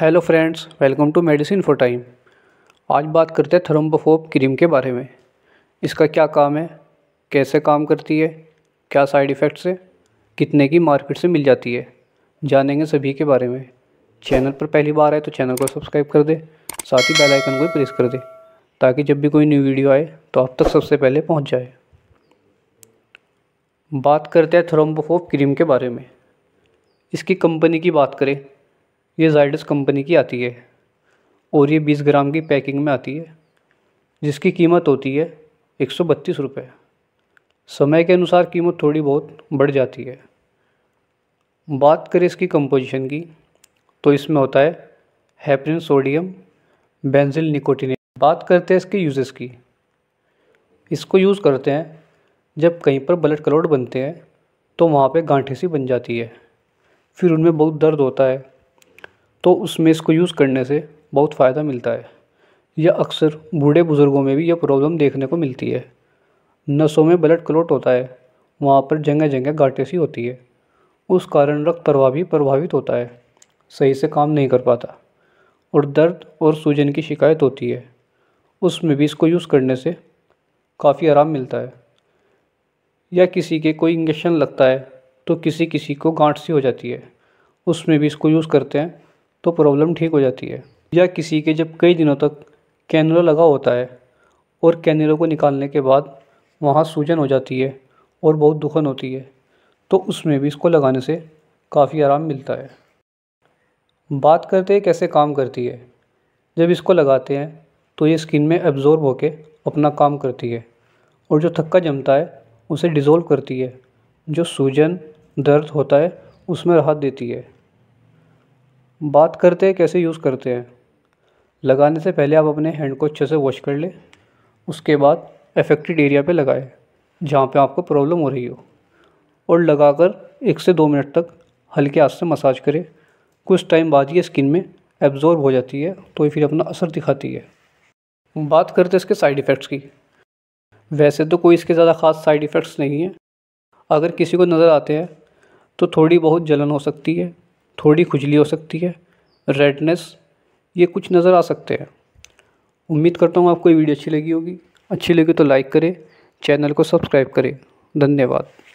hello friends welcome to medicine for time आज बात करते हैं थर्म्बोफोब क्रीम के बारे में इसका क्या काम है कैसे काम करती है क्या साइड इफ़ेक्ट्स है कितने की मार्केट से मिल जाती है जानेंगे सभी के बारे में चैनल पर पहली बार आए तो चैनल को सब्सक्राइब कर दे साथ ही बेल आइकन को प्रेस कर दे ताकि जब भी कोई न्यू वीडियो आए तो आप तक सबसे पहले पहुँच जाए बात करते हैं थर्म्बोफोब क्रीम के बारे में इसकी कंपनी की बात करें ये जाइडस कंपनी की आती है और ये बीस ग्राम की पैकिंग में आती है जिसकी कीमत होती है एक सौ बत्तीस रुपये समय के अनुसार कीमत थोड़ी बहुत बढ़ जाती है बात करें इसकी कंपोजिशन की तो इसमें होता है हैपरिन सोडियम बेंजिल निकोटिनेट बात करते हैं इसके यूजेस की इसको यूज़ करते हैं जब कहीं पर ब्लड क्लॉट बनते हैं तो वहाँ पे गांठी सी बन जाती है फिर उनमें बहुत दर्द होता है तो उसमें इसको यूज़ करने से बहुत फ़ायदा मिलता है यह अक्सर बूढ़े बुज़ुर्गों में भी यह प्रॉब्लम देखने को मिलती है नसों में ब्लड क्लोट होता है वहाँ पर जगह जगह घाटे सी होती है उस कारण रक्त प्रवाह भी प्रभावित होता है सही से काम नहीं कर पाता और दर्द और सूजन की शिकायत होती है उसमें भी इसको यूज़ करने से काफ़ी आराम मिलता है या किसी के कोई इंजेक्शन लगता है तो किसी किसी को गांठ सी हो जाती है उसमें भी इसको यूज़ करते हैं तो प्रॉब्लम ठीक हो जाती है या किसी के जब कई दिनों तक कैनला लगा होता है और कैनलों को निकालने के बाद वहाँ सूजन हो जाती है और बहुत दुखन होती है तो उसमें भी इसको लगाने से काफ़ी आराम मिलता है बात करते हैं कैसे काम करती है जब इसको लगाते हैं तो ये स्किन में एब्ज़ॉर्ब होकर अपना काम करती है और जो थक्का जमता है उसे डिज़ोल्व करती है जो सूजन दर्द होता है उसमें राहत देती है बात करते हैं कैसे यूज़ करते हैं लगाने से पहले आप अपने हैंड को अच्छे से वॉश कर लें उसके बाद अफेक्टेड एरिया पे लगाएं जहाँ पे आपको प्रॉब्लम हो रही हो और लगाकर एक से दो मिनट तक हल्के हाथ से मसाज करें कुछ टाइम बाद ये स्किन में एब्जॉर्ब हो जाती है तो ये फिर अपना असर दिखाती है बात करते हैं इसके साइड इफ़ेक्ट्स की वैसे तो कोई इसके ज़्यादा ख़ास साइड इफ़ेक्ट्स नहीं है अगर किसी को नज़र आते हैं तो थोड़ी बहुत जलन हो सकती है थोड़ी खुजली हो सकती है रेडनेस ये कुछ नज़र आ सकते हैं उम्मीद करता हूँ आपको ये वीडियो अच्छी लगी होगी अच्छी लगी तो लाइक करें चैनल को सब्सक्राइब करें धन्यवाद